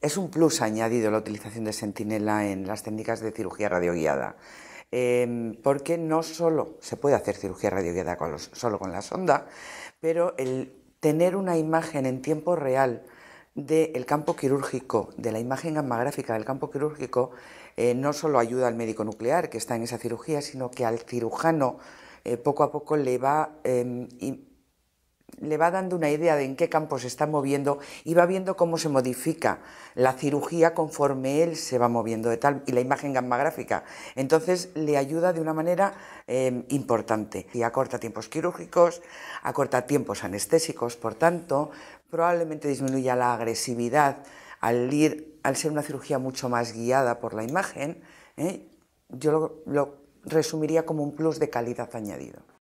es un plus añadido la utilización de sentinela en las técnicas de cirugía radioguiada. Em, porque no solo se puede hacer cirugía radioguiada solo con la sonda, pero el tener una imagen en tiempo real del campo quirúrgico, de la imagen gammagráfica del campo quirúrgico, eh, no solo ayuda al médico nuclear que está en esa cirugía, sino que al cirujano eh, poco a poco le va em, le va dando una idea de en qué campo se está moviendo y va viendo cómo se modifica la cirugía conforme él se va moviendo de tal y la imagen gammagráfica. Entonces le ayuda de una manera em, importante y acorta tiempos quirúrgicos, acorta tiempos anestésicos, por tanto, probablemente disminuya la agresividad al al ser una cirugía mucho más guiada por la imagen. ¿eh? Yo lo resumiría como un plus de calidad añadido.